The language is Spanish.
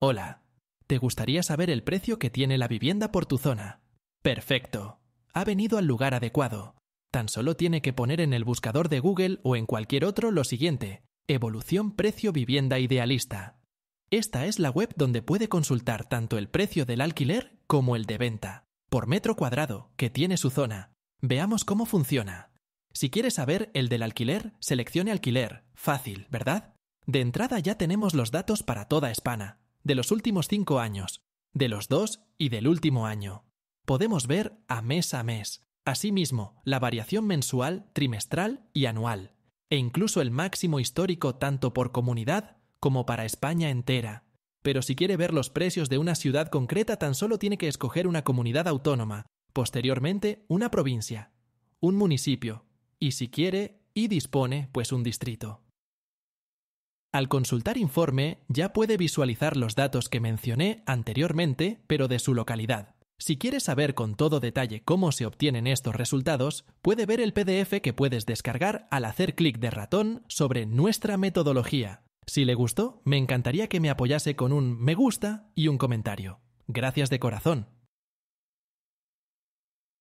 Hola, ¿te gustaría saber el precio que tiene la vivienda por tu zona? Perfecto, ha venido al lugar adecuado. Tan solo tiene que poner en el buscador de Google o en cualquier otro lo siguiente, Evolución Precio Vivienda Idealista. Esta es la web donde puede consultar tanto el precio del alquiler como el de venta, por metro cuadrado, que tiene su zona. Veamos cómo funciona. Si quieres saber el del alquiler, seleccione alquiler. Fácil, ¿verdad? De entrada ya tenemos los datos para toda España de los últimos cinco años, de los dos y del último año. Podemos ver a mes a mes, asimismo, la variación mensual, trimestral y anual, e incluso el máximo histórico tanto por comunidad como para España entera. Pero si quiere ver los precios de una ciudad concreta tan solo tiene que escoger una comunidad autónoma, posteriormente una provincia, un municipio, y si quiere y dispone, pues un distrito. Al consultar informe ya puede visualizar los datos que mencioné anteriormente, pero de su localidad. Si quieres saber con todo detalle cómo se obtienen estos resultados, puede ver el PDF que puedes descargar al hacer clic de ratón sobre nuestra metodología. Si le gustó, me encantaría que me apoyase con un me gusta y un comentario. Gracias de corazón.